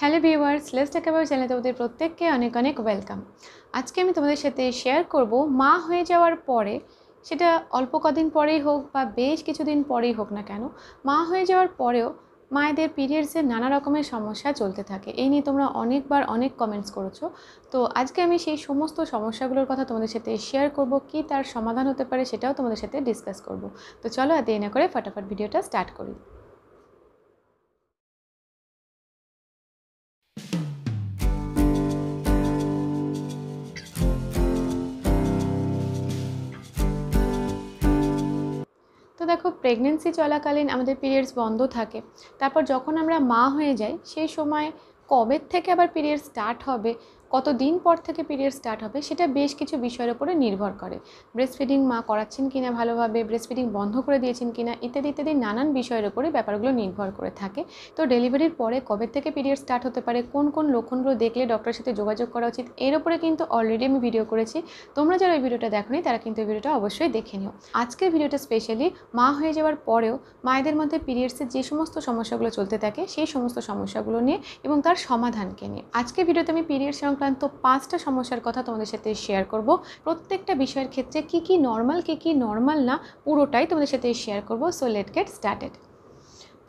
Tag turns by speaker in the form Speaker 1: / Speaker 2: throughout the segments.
Speaker 1: hello viewers লেস্ট একেবারে channel তোমাদের প্রত্যেককে অনেক অনেক ওয়েলকাম আজকে আমি তোমাদের সাথে শেয়ার করব মা হয়ে যাওয়ার পরে সেটা অল্প কদিন পরেই হোক বা বেশ কিছুদিন পরেই হোক না কেন মা হয়ে যাওয়ার পরেও মায়েদের পিরিয়ডসের নানা রকমের সমস্যা চলতে থাকে এই নিয়ে তোমরা অনেকবার অনেক কমেন্টস করেছো তো আজকে আমি সেই সমস্ত সমস্যাগুলোর কথা তোমাদের সাথে শেয়ার করব কি তার সমাধান হতে পারে সেটাও তোমাদের সাথে ডিসকাস করব তো চলো আর দেরি না করে ফটাফট ভিডিওটা স্টার্ট করি তো দেখো প্রেগনেন্সি চলাকালীন আমাদের পিরিয়ডস বন্ধ থাকে তারপর যখন আমরা মা হয়ে যাই সেই সময় কবের থেকে আবার পিরিয়ড স্টার্ট হবে কত দিন পর থেকে পিরিয়ড স্টার্ট হবে সেটা বেশ কিছু বিষয়ের উপরে নির্ভর করে ব্রেস্ট ফিডিং মা করাচ্ছেন কিনা ভালোভাবে ব্রেস্ট ফিডিং বন্ধ করে দিয়েছেন কিনা ইত্যাদি ইত্যাদি নানান বিষয়ের উপরে ব্যাপারগুলো নির্ভর করে থাকে তো ডেলিভারির পরে কবে থেকে পিরিয়ড স্টার্ট হতে পারে কোন কোন লক্ষণগুলো দেখলে ডক্টরের সাথে যোগাযোগ করা উচিত এর উপরে কিন্তু অলরেডি আমি ভিডিও করেছি তোমরা যারা ওই ভিডিওটা দেখো তারা কিন্তু এই ভিডিওটা অবশ্যই দেখে নিও আজকের ভিডিওটা স্পেশালি মা হয়ে যাওয়ার পরেও মায়েদের মধ্যে পিরিয়ডসের যে সমস্ত সমস্যাগুলো চলতে থাকে সেই সমস্ত সমস্যাগুলো নিয়ে এবং তার সমাধানকে নিয়ে আজকে ভিডিওতে আমি পিরিয়ডস সংক্রান্ত পাঁচটা সমস্যার কথা তোমাদের সাথে শেয়ার করব প্রত্যেকটা বিষয়ের ক্ষেত্রে কি কি নর্মাল কি কি নর্মাল না পুরোটাই তোমাদের সাথে শেয়ার করব সো লেট গেট স্টার্টেড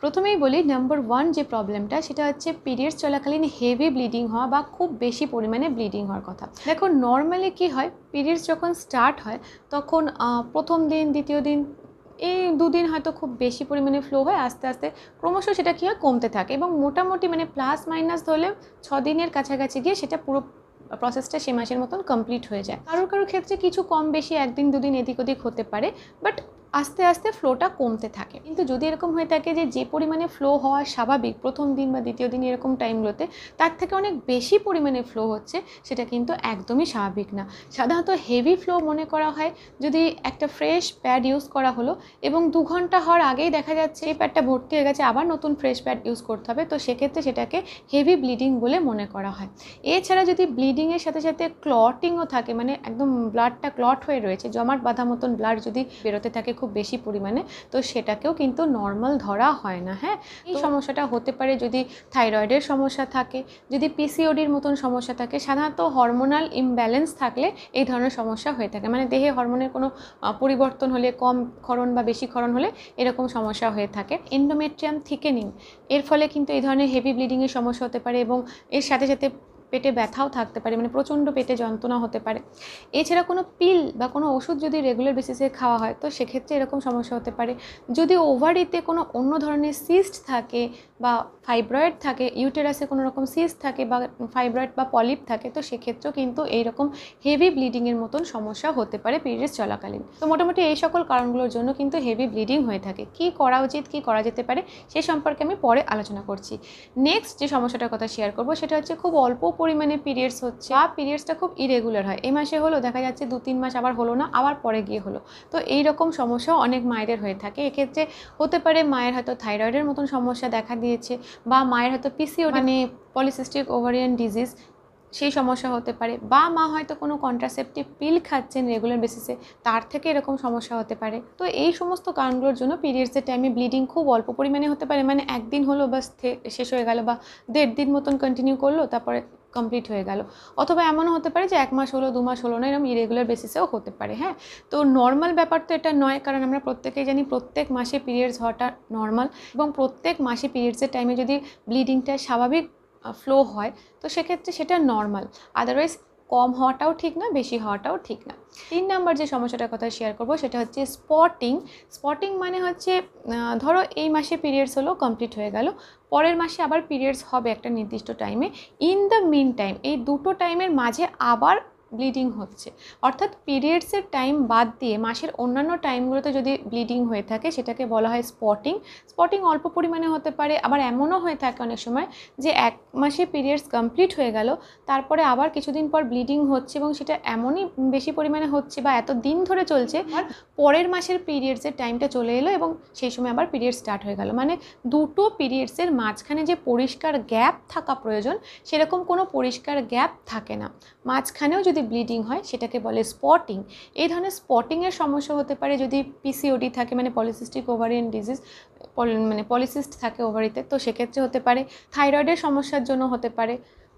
Speaker 1: প্রথমেই বলি নাম্বার ওয়ান যে প্রবলেমটা সেটা হচ্ছে পিরিয়ডস চলাকালীন হেভি ব্লিডিং হওয়া বা খুব বেশি পরিমাণে ব্লিডিং হওয়ার কথা দেখো নর্মালি কি হয় পিরিয়ডস যখন স্টার্ট হয় তখন প্রথম দিন দ্বিতীয় দিন এই দুদিন হয়তো খুব বেশি পরিমাণে ফ্লো হয় আস্তে আস্তে ক্রমশ সেটা কী হয় কমতে থাকে এবং মোটামুটি মানে প্লাস মাইনাস ধরলে ছ দিনের কাছাকাছি গিয়ে সেটা পুরো প্রসেসটা সে মাসের মতন কমপ্লিট হয়ে যায় কারোর কারোর ক্ষেত্রে কিছু কম বেশি একদিন দুদিন এদিক ওদিক হতে পারে বাট আস্তে আস্তে ফ্লোটা কমতে থাকে কিন্তু যদি এরকম হয়ে থাকে যে যে পরিমাণে ফ্লো হওয়া স্বাভাবিক প্রথম দিন বা দ্বিতীয় দিন এরকম টাইমগুলোতে তার থেকে অনেক বেশি পরিমাণে ফ্লো হচ্ছে সেটা কিন্তু একদমই স্বাভাবিক না সাধারণত হেভি ফ্লো মনে করা হয় যদি একটা ফ্রেশ প্যাড ইউজ করা হলো এবং দু ঘন্টা হওয়ার আগেই দেখা যাচ্ছে এই প্যাডটা ভর্তি হয়ে গেছে আবার নতুন ফ্রেশ প্যাড ইউজ করতে হবে তো সেক্ষেত্রে সেটাকে হেভি ব্লিডিং বলে মনে করা হয় এছাড়া যদি ব্লিডিংয়ের সাথে সাথে ক্লটিংও থাকে মানে একদম ব্লাডটা ক্লট হয়ে রয়েছে জমাট বাঁধা মতন ব্লাড যদি বেরোতে থাকে খুব বেশি পরিমাণে তো সেটাকেও কিন্তু নর্মাল ধরা হয় না হ্যাঁ এই সমস্যাটা হতে পারে যদি থাইরয়েডের সমস্যা থাকে যদি পিসিওডির মতন সমস্যা থাকে সাধারণত হরমোনাল ইমব্যালেন্স থাকলে এই ধরনের সমস্যা হয়ে থাকে মানে দেহে হরমোনের কোনো পরিবর্তন হলে কম ক্ষরণ বা বেশি ক্ষরণ হলে এরকম সমস্যা হয়ে থাকে এন্ডোমেট্রিয়াম থিকেনিং এর ফলে কিন্তু এই ধরনের হেভি ব্লিডিংয়ের সমস্যা হতে পারে এবং এর সাথে সাথে পেটে ব্যথাও থাকতে পারে মানে প্রচণ্ড পেটে যন্ত্রণা হতে পারে এছাড়া কোনো পিল বা কোনো ওষুধ যদি রেগুলার বেসিসে খাওয়া হয় তো সেক্ষেত্রে এরকম সমস্যা হতে পারে যদি ওভারিতে কোনো অন্য ধরনের সিস্ট থাকে বা ফাইব্রয়েড থাকে ইউটেরাসে কোনো রকম সিস্ট থাকে বা ফাইব্রয়েড বা পলিপ থাকে তো সেক্ষেত্রেও কিন্তু এইরকম হেভি ব্লিডিংয়ের মতন সমস্যা হতে পারে পিরিয়ডস চলাকালীন তো মোটামুটি এই সকল কারণগুলোর জন্য কিন্তু হেভি ব্লিডিং হয়ে থাকে কি করা উচিত কি করা যেতে পারে সে সম্পর্কে আমি পরে আলোচনা করছি নেক্সট যে সমস্যাটার কথা শেয়ার করব সেটা হচ্ছে খুব অল্প পরিমাণে পিরিয়ডস হচ্ছে বা পিরিয়ডসটা খুব ইরেগুলার হয় এই মাসে হলো দেখা যাচ্ছে দু তিন মাস আবার হলো না আবার পরে গিয়ে হলো তো এই রকম সমস্যা অনেক মায়েদের হয়ে থাকে এক্ষেত্রে হতে পারে মায়ের হয়তো থাইরয়েডের মতন সমস্যা দেখা দিয়েছে বা মায়ের হয়তো পিসিও মানে পলিসিস্টিক ওভারিয়ান ডিজিজ সেই সমস্যা হতে পারে বা মা হয়তো কোনো কন্ট্রাসেপটিভ পিল খাচ্ছেন রেগুলার বেসিসে তার থেকে এরকম সমস্যা হতে পারে তো এই সমস্ত কারণগুলোর জন্য পিরিয়ডসের টাইমে ব্লিডিং খুব অল্প পরিমাণে হতে পারে মানে একদিন হলো বা শেষ হয়ে গেল বা দেড় দিন মতন কন্টিনিউ করলো তারপরে কমপ্লিট হয়ে গেল অথবা এমনও হতে পারে যে এক মাস হলো দু মাস হলো না এরকম ইরেগুলার বেসিসেও হতে পারে হ্যাঁ তো নর্মাল ব্যাপার তো এটা নয় কারণ আমরা প্রত্যেকেই জানি প্রত্যেক মাসে পিরিয়ডস হওয়াটা নর্মাল এবং প্রত্যেক মাসে পিরিয়ডসের টাইমে যদি ব্লিডিংটা স্বাভাবিক ফ্লো হয় তো সেক্ষেত্রে সেটা নর্মাল আদারওয়াইজ কম হওয়াটাও ঠিক না বেশি হওয়াটাও ঠিক না তিন নাম্বার যে সমস্যাটার কথা শেয়ার করব সেটা হচ্ছে স্পটিং স্পটিং মানে হচ্ছে ধরো এই মাসে পিরিয়ডস হলো কমপ্লিট হয়ে গেল পরের মাসে আবার পিরিয়ডস হবে একটা নির্দিষ্ট টাইমে ইন দ্য মিন টাইম এই দুটো টাইমের মাঝে আবার ব্লিডিং হচ্ছে অর্থাৎ পিরিয়ডসের টাইম বাদ দিয়ে মাসের অন্যান্য টাইমগুলোতে যদি ব্লিডিং হয়ে থাকে সেটাকে বলা হয় স্পটিং স্পটিং অল্প পরিমাণে হতে পারে আবার এমনও হয়ে থাকে অনেক সময় যে এক মাসে পিরিয়ডস কমপ্লিট হয়ে গেল তারপরে আবার কিছুদিন পর ব্লিডিং হচ্ছে এবং সেটা এমনই বেশি পরিমাণে হচ্ছে বা এত দিন ধরে চলছে আর পরের মাসের পিরিয়ডসের টাইমটা চলে এলো এবং সেই সময় আবার পিরিয়ড স্টার্ট হয়ে গেল মানে দুটো পিরিয়ডসের মাঝখানে যে পরিষ্কার গ্যাপ থাকা প্রয়োজন সেরকম কোনো পরিষ্কার গ্যাপ থাকে না মাঝখানেও যদি ব্লিডিং হয় সেটাকে বলে স্পটিং এই ধরনের স্পটিংয়ের সমস্যা হতে পারে যদি পিসিওডি থাকে মানে পলিসিস্টিক ওভারিয়ান ডিজিজ মানে পলিসিস্ট থাকে ওভারিতে তো সেক্ষেত্রে হতে পারে থাইরয়েডের সমস্যার জন্য হতে পারে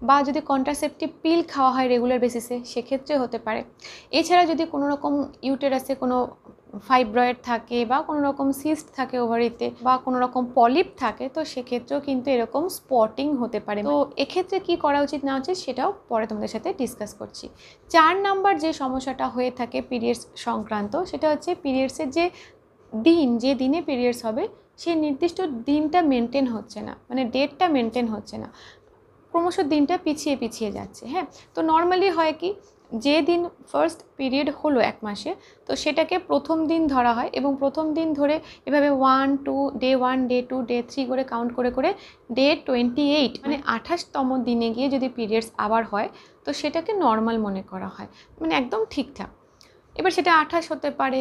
Speaker 1: বা যদি কন্ট্রাসেপটিভ পিল খাওয়া হয় রেগুলার বেসিসে সেক্ষেত্রে হতে পারে এছাড়া যদি কোনো রকম ইউটেরাসে কোনো ফাইব্রয়েড থাকে বা কোনো রকম সিস্ট থাকে ওভারিতে বা কোনো রকম পলিপ থাকে তো সেক্ষেত্রেও কিন্তু এরকম স্পটিং হতে পারে তো এক্ষেত্রে কি করা উচিত না উচিত সেটাও পরে তোমাদের সাথে ডিসকাস করছি চার নাম্বার যে সমস্যাটা হয়ে থাকে পিরিয়ডস সংক্রান্ত সেটা হচ্ছে পিরিয়ডসের যে দিন যে দিনে পিরিয়ডস হবে সেই নির্দিষ্ট দিনটা মেনটেন হচ্ছে না মানে ডেটটা মেনটেন হচ্ছে না ক্রমশ দিনটা পিছিয়ে পিছিয়ে যাচ্ছে হ্যাঁ তো নর্মালি হয় কি যে দিন ফার্স্ট পিরিয়ড হলো এক মাসে তো সেটাকে প্রথম দিন ধরা হয় এবং প্রথম দিন ধরে এভাবে one two day one day two day three করে কাউন্ট করে করে ডে টোয়েন্টি এইট মানে আঠাশতম দিনে গিয়ে যদি পিরিয়ডস আবার হয় তো সেটাকে নর্মাল মনে করা হয় মানে একদম ঠিকঠাক এবার সেটা আঠাশ হতে পারে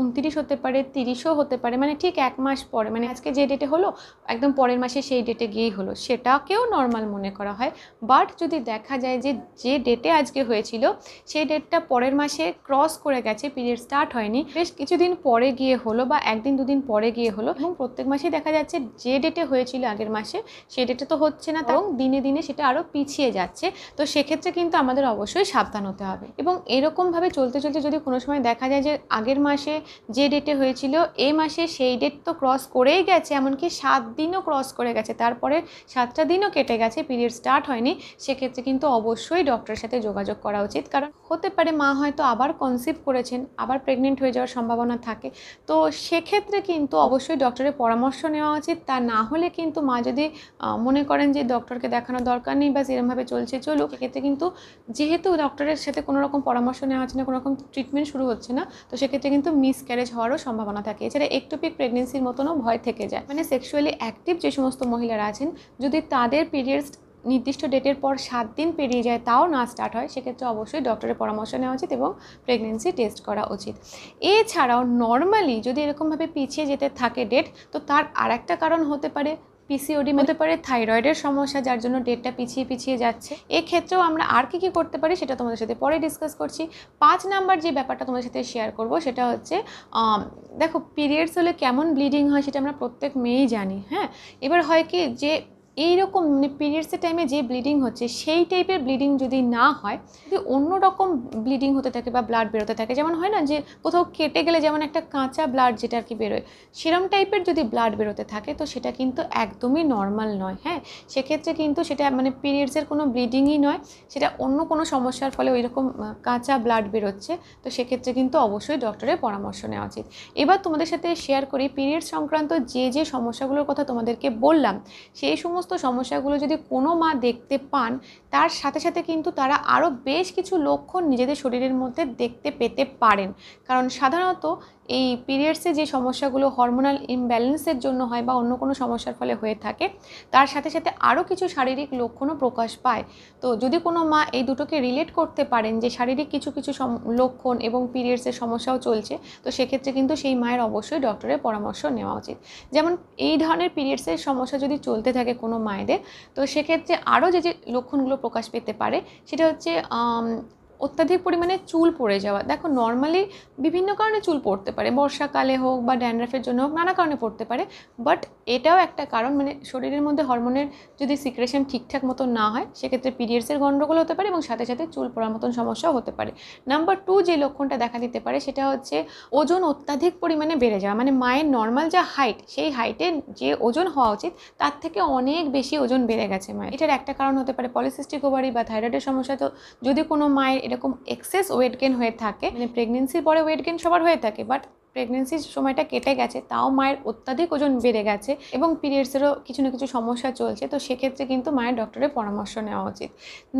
Speaker 1: উনতিরিশ হতে পারে তিরিশও হতে পারে মানে ঠিক এক মাস পরে মানে আজকে যে ডেটে হলো একদম পরের মাসে সেই ডেটে গিয়েই হলো সেটাকেও নর্মাল মনে করা হয় বাট যদি দেখা যায় যে যে ডেটে আজকে হয়েছিল সেই ডেটটা পরের মাসে ক্রস করে গেছে পিরিয়ড স্টার্ট হয়নি বেশ কিছুদিন পরে গিয়ে হলো বা একদিন দুদিন পরে গিয়ে হলো এবং প্রত্যেক মাসেই দেখা যাচ্ছে যে ডেটে হয়েছিল আগের মাসে সেই ডেটে তো হচ্ছে না এবং দিনে দিনে সেটা আরও পিছিয়ে যাচ্ছে তো সেক্ষেত্রে কিন্তু আমাদের অবশ্যই সাবধান হতে হবে এবং এরকমভাবে চলতে চলতে যদি কোনো সময় দেখা যায় যে আগের মাসে যে ডেটে হয়েছিল এ মাসে সেই ডেট তো ক্রস করেই গেছে এমনকি সাত দিনও ক্রস করে গেছে তারপরে সাতটা দিনও কেটে গেছে পিরিয়ড স্টার্ট হয়নি সেক্ষেত্রে কিন্তু অবশ্যই ডক্টরের সাথে যোগাযোগ করা উচিত কারণ হতে পারে মা হয়তো আবার কনসিভ করেছেন আবার প্রেগনেন্ট হয়ে যাওয়ার সম্ভাবনা থাকে তো সেক্ষেত্রে কিন্তু অবশ্যই ডক্টরের পরামর্শ নেওয়া উচিত তা না হলে কিন্তু মা যদি মনে করেন যে ডক্টরকে দেখানো দরকার নেই বা যেরমভাবে চলছে চলুক সেক্ষেত্রে কিন্তু যেহেতু ডক্টরের সাথে কোনো রকম পরামর্শ নেওয়া হচ্ছে না কোনো রকম ট্রিটমেন্ট শুরু হচ্ছে না তো সেক্ষেত্রে কিন্তু মিস মিসক্যারেজ হওয়ারও সম্ভাবনা থাকে এছাড়া একটুপিক প্রেগনেন্সির মতনও ভয় থেকে যায় মানে সেক্সুয়ালি অ্যাক্টিভ যে সমস্ত মহিলারা আছেন যদি তাদের পিরিয়ডস নির্দিষ্ট ডেটের পর সাত দিন পেরিয়ে যায় তাও না স্টার্ট হয় সেক্ষেত্রে অবশ্যই ডক্টরের পরামর্শ নেওয়া উচিত এবং প্রেগনেন্সি টেস্ট করা উচিত এছাড়াও নর্মালি যদি এরকমভাবে পিছিয়ে যেতে থাকে ডেট তো তার আর একটা কারণ হতে পারে পিসিওডি হতে পারে থাইরয়েডের সমস্যা যার জন্য ডেটটা পিছিয়ে পিছিয়ে যাচ্ছে এক্ষেত্রেও আমরা আর কী কী করতে পারি সেটা তোমাদের সাথে পরে ডিসকাস করছি পাঁচ নাম্বার যে ব্যাপারটা তোমাদের সাথে শেয়ার করব সেটা হচ্ছে দেখো পিরিয়ডস হলে কেমন ব্লিডিং হয় সেটা আমরা প্রত্যেক মেয়েই জানি হ্যাঁ এবার হয় কি যে এই রকম মানে পিরিয়ডসের টাইমে যে ব্লিডিং হচ্ছে সেই টাইপের ব্লিডিং যদি না হয় যদি অন্য রকম ব্লিডিং হতে থাকে বা ব্লাড বেরোতে থাকে যেমন হয় না যে কোথাও কেটে গেলে যেমন একটা কাঁচা ব্লাড যেটা আর কি বেরোয় সেরম টাইপের যদি ব্লাড বেরোতে থাকে তো সেটা কিন্তু একদমই নর্মাল নয় হ্যাঁ সেক্ষেত্রে কিন্তু সেটা মানে পিরিয়ডসের কোনো ব্লিডিংই নয় সেটা অন্য কোনো সমস্যার ফলে ওই রকম কাঁচা ব্লাড বেরোচ্ছে তো সেক্ষেত্রে কিন্তু অবশ্যই ডক্টরের পরামর্শ নেওয়া উচিত এবার তোমাদের সাথে শেয়ার করি পিরিয়ডস সংক্রান্ত যে যে সমস্যাগুলোর কথা তোমাদেরকে বললাম সেই সমস্ত সমস্ত সমস্যাগুলো যদি কোনো মা দেখতে পান তার সাথে সাথে কিন্তু তারা আরও বেশ কিছু লক্ষণ নিজেদের শরীরের মধ্যে দেখতে পেতে পারেন কারণ সাধারণত এই পিরিয়ডসে যে সমস্যাগুলো হরমোনাল ইমব্যালেন্সের জন্য হয় বা অন্য কোনো সমস্যার ফলে হয়ে থাকে তার সাথে সাথে আরও কিছু শারীরিক লক্ষণও প্রকাশ পায় তো যদি কোনো মা এই দুটোকে রিলেট করতে পারেন যে শারীরিক কিছু কিছু লক্ষণ এবং পিরিয়ডসের সমস্যাও চলছে তো সেক্ষেত্রে কিন্তু সেই মায়ের অবশ্যই ডক্টরের পরামর্শ নেওয়া উচিত যেমন এই ধরনের পিরিয়ডসের সমস্যা যদি চলতে থাকে কোনো মায়েদের তো সেক্ষেত্রে আরও যে যে লক্ষণগুলো প্রকাশ পেতে পারে সেটা হচ্ছে অত্যাধিক পরিমাণে চুল পড়ে যাওয়া দেখো নর্মালি বিভিন্ন কারণে চুল পড়তে পারে বর্ষাকালে হোক বা ড্যান্ড্রাফের জন্য হোক নানা কারণে পড়তে পারে বাট এটাও একটা কারণ মানে শরীরের মধ্যে হরমোনের যদি সিক্রেশন ঠিকঠাক মতো না হয় সেক্ষেত্রে পিরিয়ডসের গণ্ডগোল হতে পারে এবং সাথে সাথে চুল পড়ার মতন সমস্যাও হতে পারে নাম্বার টু যে লক্ষণটা দেখা দিতে পারে সেটা হচ্ছে ওজন অত্যাধিক পরিমাণে বেড়ে যাওয়া মানে মায়ের নর্মাল যা হাইট সেই হাইটে যে ওজন হওয়া উচিত তার থেকে অনেক বেশি ওজন বেড়ে গেছে মায়ের এটার একটা কারণ হতে পারে পলিসিস্টিক ওভারি বা থাইরয়েডের সমস্যা তো যদি কোনো মায়ের এরকম এক্সেস ওয়েট গেন হয়ে থাকে মানে প্রেগনেন্সির পরে ওয়েট গেন সবার হয়ে থাকে বাট প্রেগনেন্সির সময়টা কেটে গেছে তাও মায়ের অত্যাধিক ওজন বেড়ে গেছে এবং পিরিয়ডসেরও কিছু না কিছু সমস্যা চলছে তো সেক্ষেত্রে কিন্তু মায়ের ডক্টরের পরামর্শ নেওয়া উচিত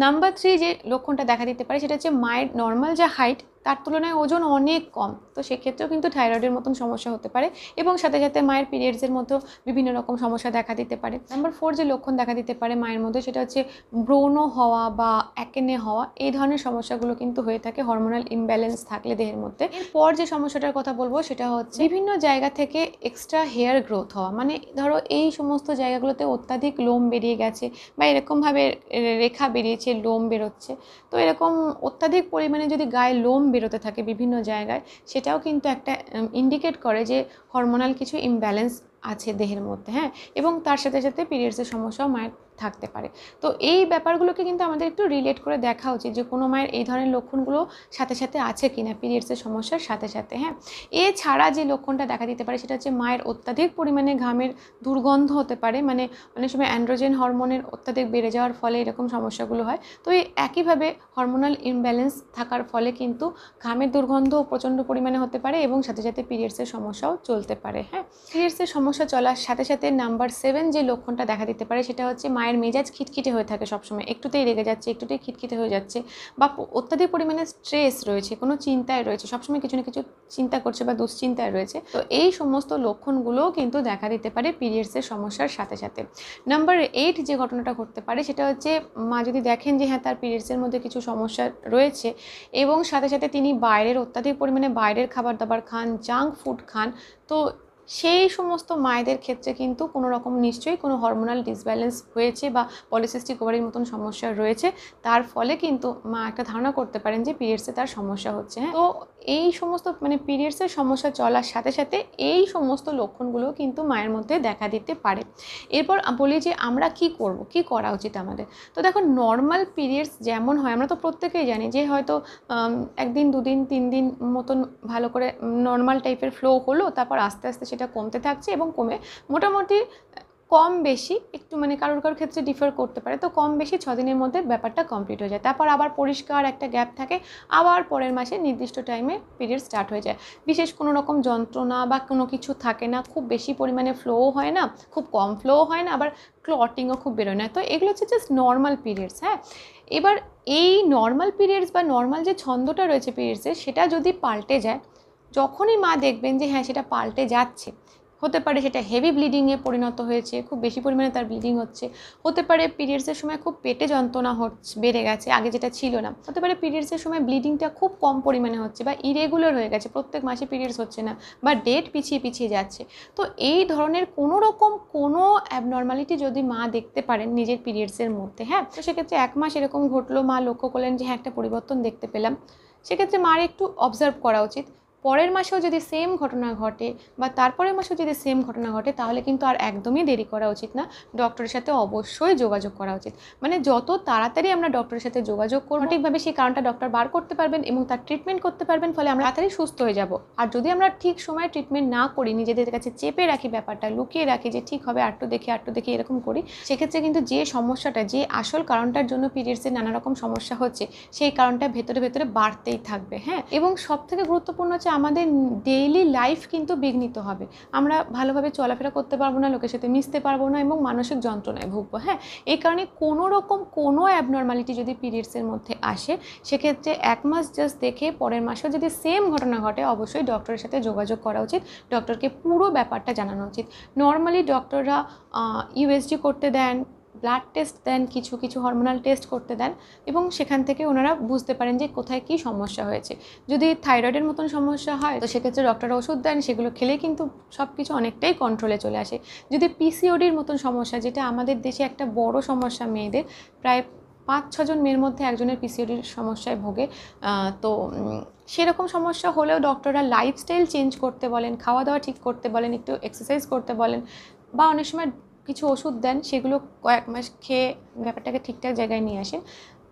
Speaker 1: নাম্বার থ্রি যে লক্ষণটা দেখা দিতে পারে সেটা হচ্ছে মায়ের নর্মাল যা হাইট তার তুলনায় ওজন অনেক কম তো সেক্ষেত্রেও কিন্তু থাইরয়েডের মতন সমস্যা হতে পারে এবং সাথে সাথে মায়ের পিরিয়ডসের মতো বিভিন্ন রকম সমস্যা দেখা দিতে পারে নাম্বার ফোর যে লক্ষণ দেখা দিতে পারে মায়ের মধ্যে সেটা হচ্ছে ব্রণ হওয়া বা অ্যাকেনে হওয়া এই ধরনের সমস্যাগুলো কিন্তু হয়ে থাকে হরমোনাল ইমব্যালেন্স থাকলে দেহের মধ্যে এরপর যে সমস্যাটার কথা বলবো সেটা হচ্ছে বিভিন্ন জায়গা থেকে এক্সট্রা হেয়ার গ্রোথ হওয়া মানে ধরো এই সমস্ত জায়গাগুলোতে অত্যাধিক লোম বেরিয়ে গেছে বা এরকমভাবে রেখা বেরিয়েছে লোম বেরোচ্ছে তো এরকম অত্যাধিক পরিমাণে যদি গায়ে লোম বেরোতে থাকে বিভিন্ন জায়গায় সেটাও কিন্তু একটা ইন্ডিকেট করে যে হরমোনাল কিছু ইমব্যালেন্স আছে দেহের মধ্যে হ্যাঁ এবং তার সাথে সাথে পিরিয়ডসের সমস্যাও মায়ের থাকতে পারে তো এই ব্যাপারগুলোকে কিন্তু আমাদের একটু রিলেট করে দেখা উচিত যে কোনো মায়ের এই ধরনের লক্ষণগুলো সাথে সাথে আছে কি না পিরিয়ডসের সমস্যার সাথে সাথে হ্যাঁ এছাড়া যে লক্ষণটা দেখা দিতে পারে সেটা হচ্ছে মায়ের অত্যাধিক পরিমাণে ঘামের দুর্গন্ধ হতে পারে মানে অনেক সময় অ্যান্ড্রোজেন হরমোনের অত্যাধিক বেড়ে যাওয়ার ফলে এরকম সমস্যাগুলো হয় তো এই একইভাবে হরমোনাল ইমব্যালেন্স থাকার ফলে কিন্তু ঘামের দুর্গন্ধ প্রচণ্ড পরিমাণে হতে পারে এবং সাথে সাথে পিরিয়ডসের সমস্যাও চলতে চলতে পারে হ্যাঁ পিরিয়ডসের সমস্যা চলার সাথে সাথে নাম্বার সেভেন যে লক্ষণটা দেখা দিতে পারে সেটা হচ্ছে মায়ের মেজাজ খিটখিটে হয়ে থাকে সবসময় একটুতেই রেগে যাচ্ছে একটুতেই খিটখিটে হয়ে যাচ্ছে বা অত্যাধিক পরিমাণে স্ট্রেস রয়েছে কোনো চিন্তায় রয়েছে সবসময় কিছু না কিছু চিন্তা করছে বা দুশ্চিন্তায় রয়েছে তো এই সমস্ত লক্ষণগুলোও কিন্তু দেখা দিতে পারে পিরিয়ডসের সমস্যার সাথে সাথে নাম্বার এইট যে ঘটনাটা ঘটতে পারে সেটা হচ্ছে মা যদি দেখেন যে হ্যাঁ তার পিরিয়ডসের মধ্যে কিছু সমস্যা রয়েছে এবং সাথে সাথে তিনি বাইরের অত্যাধিক পরিমাণে বাইরের খাবার দাবার খান জাঙ্ক ফুড খান と সেই সমস্ত মায়েদের ক্ষেত্রে কিন্তু কোনো রকম নিশ্চয়ই কোনো হরমোনাল ডিসব্যালেন্স হয়েছে বা পলিসিস্টিক ওভারির মতন সমস্যা রয়েছে তার ফলে কিন্তু মা একটা ধারণা করতে পারেন যে পিরিয়ডসে তার সমস্যা হচ্ছে হ্যাঁ তো এই সমস্ত মানে পিরিয়ডসের সমস্যা চলার সাথে সাথে এই সমস্ত লক্ষণগুলো কিন্তু মায়ের মধ্যে দেখা দিতে পারে এরপর বলি যে আমরা কি করব কি করা উচিত আমাদের তো দেখো নর্মাল পিরিয়ডস যেমন হয় আমরা তো প্রত্যেকেই জানি যে হয়তো একদিন দুদিন তিন দিন মতন ভালো করে নর্মাল টাইপের ফ্লো হলো তারপর আস্তে আস্তে সেটা কমতে থাকছে এবং কমে মোটামুটি কম বেশি একটু মানে কারোর কারোর ক্ষেত্রে ডিফার করতে পারে তো কম বেশি ছদিনের মধ্যে ব্যাপারটা কমপ্লিট হয়ে যায় তারপর আবার পরিষ্কার একটা গ্যাপ থাকে আবার পরের মাসে নির্দিষ্ট টাইমে পিরিয়ড স্টার্ট হয়ে যায় বিশেষ কোনো রকম যন্ত্রণা বা কোনো কিছু থাকে না খুব বেশি পরিমাণে ফ্লো হয় না খুব কম ফ্লো হয় না আবার ক্লটিংও খুব বেরোয় না তো এগুলো হচ্ছে জাস্ট নর্মাল পিরিয়ডস হ্যাঁ এবার এই নর্মাল পিরিয়ডস বা নর্মাল যে ছন্দটা রয়েছে পিরিয়ডসের সেটা যদি পাল্টে যায় যখনই মা দেখবেন যে হ্যাঁ সেটা পাল্টে যাচ্ছে হতে পারে সেটা হেভি ব্লিডিংয়ে পরিণত হয়েছে খুব বেশি পরিমাণে তার ব্লিডিং হচ্ছে হতে পারে পিরিয়ডসের সময় খুব পেটে যন্ত্রণা হচ্ছে বেড়ে গেছে আগে যেটা ছিল না হতে পারে পিরিয়ডসের সময় ব্লিডিংটা খুব কম পরিমাণে হচ্ছে বা ইরেগুলার হয়ে গেছে প্রত্যেক মাসে পিরিয়ডস হচ্ছে না বা ডেট পিছিয়ে পিছিয়ে যাচ্ছে তো এই ধরনের কোনো রকম কোনো অ্যাবনর্মালিটি যদি মা দেখতে পারেন নিজের পিরিয়ডসের মধ্যে হ্যাঁ তো সেক্ষেত্রে এক মাস এরকম ঘটলো মা লক্ষ্য করলেন যে হ্যাঁ একটা পরিবর্তন দেখতে পেলাম সেক্ষেত্রে মার একটু অবজার্ভ করা উচিত পরের মাসেও যদি সেম ঘটনা ঘটে বা তারপরের মাসেও যদি সেম ঘটনা ঘটে তাহলে কিন্তু আর একদমই দেরি করা উচিত না ডক্টরের সাথে অবশ্যই যোগাযোগ করা উচিত মানে যত তাড়াতাড়ি আমরা ডক্টরের সাথে যোগাযোগ করব ঠিকভাবে সেই কারণটা ডক্টর বার করতে পারবেন এবং তার ট্রিটমেন্ট করতে পারবেন ফলে আমরা তাড়াতাড়ি সুস্থ হয়ে যাব আর যদি আমরা ঠিক সময় ট্রিটমেন্ট না করি নিজেদের কাছে চেপে রাখি ব্যাপারটা লুকিয়ে রাখি যে ঠিক হবে আটটু দেখি আটটু দেখি এরকম করি সেক্ষেত্রে কিন্তু যে সমস্যাটা যে আসল কারণটার জন্য পিরিয়ডসের নানা রকম সমস্যা হচ্ছে সেই কারণটা ভেতরে ভেতরে বাড়তেই থাকবে হ্যাঁ এবং সবথেকে গুরুত্বপূর্ণ হচ্ছে হচ্ছে আমাদের ডেইলি লাইফ কিন্তু বিঘ্নিত হবে আমরা ভালোভাবে চলাফেরা করতে পারবো না লোকের সাথে মিশতে পারবো না এবং মানসিক যন্ত্রণায় ভুগবো হ্যাঁ এই কারণে কোনো রকম কোনো অ্যাবনর্মালিটি যদি পিরিয়ডসের মধ্যে আসে সেক্ষেত্রে এক মাস জাস্ট দেখে পরের মাসেও যদি সেম ঘটনা ঘটে অবশ্যই ডক্টরের সাথে যোগাযোগ করা উচিত ডক্টরকে পুরো ব্যাপারটা জানানো উচিত নর্মালি ডক্টররা ইউএসজি করতে দেন ব্লাড টেস্ট দেন কিছু কিছু হরমোনাল টেস্ট করতে দেন এবং সেখান থেকে ওনারা বুঝতে পারেন যে কোথায় কি সমস্যা হয়েছে যদি থাইরয়েডের মতন সমস্যা হয় তো সেক্ষেত্রে ডক্টর ওষুধ দেন সেগুলো খেলে কিন্তু সব কিছু অনেকটাই কন্ট্রোলে চলে আসে যদি পিসিওডির মতন সমস্যা যেটা আমাদের দেশে একটা বড় সমস্যা মেয়েদের প্রায় পাঁচ ছজন মেয়ের মধ্যে একজনের পিসিওডির সমস্যায় ভোগে তো সেরকম সমস্যা হলেও ডক্টররা লাইফস্টাইল চেঞ্জ করতে বলেন খাওয়া দাওয়া ঠিক করতে বলেন একটু এক্সারসাইজ করতে বলেন বা অনেক সময় কিছু ওষুধ দেন সেগুলো কয়েক মাস খেয়ে ব্যাপারটাকে ঠিকঠাক জায়গায় নিয়ে আসেন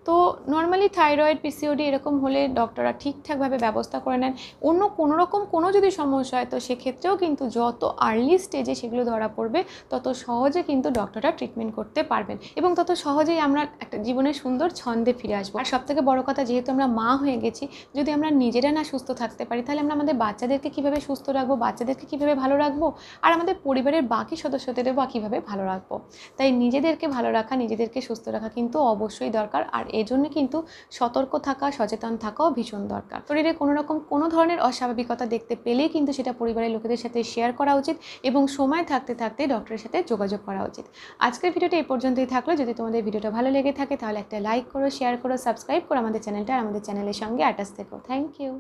Speaker 1: তো নর্মালি থাইরয়েড পিসিওডি এরকম হলে ডক্টররা ঠিকঠাকভাবে ব্যবস্থা করে নেন অন্য কোনো রকম কোনো যদি সমস্যা হয় তো সেক্ষেত্রেও কিন্তু যত আর্লি স্টেজে সেগুলো ধরা পড়বে তত সহজে কিন্তু ডক্টররা ট্রিটমেন্ট করতে পারবেন এবং তত সহজেই আমরা একটা জীবনের সুন্দর ছন্দে ফিরে আসবো আর সবথেকে বড় কথা যেহেতু আমরা মা হয়ে গেছি যদি আমরা নিজেরা না সুস্থ থাকতে পারি তাহলে আমরা আমাদের বাচ্চাদেরকে কীভাবে সুস্থ রাখবো বাচ্চাদেরকে কীভাবে ভালো রাখবো আর আমাদের পরিবারের বাকি সদস্যদেরও বা কীভাবে ভালো রাখবো তাই নিজেদেরকে ভালো রাখা নিজেদেরকে সুস্থ রাখা কিন্তু অবশ্যই দরকার আর এজন্য কিন্তু সতর্ক থাকা সচেতন থাকাও ভীষণ দরকার শরীরে কোনো রকম কোনো ধরনের অস্বাভাবিকতা দেখতে পেলেই কিন্তু সেটা পরিবারের লোকেদের সাথে শেয়ার করা উচিত এবং সময় থাকতে থাকতে ডক্টরের সাথে যোগাযোগ করা উচিত আজকের ভিডিওটা এই পর্যন্তই থাকলো যদি তোমাদের ভিডিওটা ভালো লেগে থাকে তাহলে একটা লাইক করো শেয়ার করো সাবস্ক্রাইব করো আমাদের চ্যানেলটা আর আমাদের চ্যানেলের সঙ্গে অ্যাটাচ থেকো থ্যাংক ইউ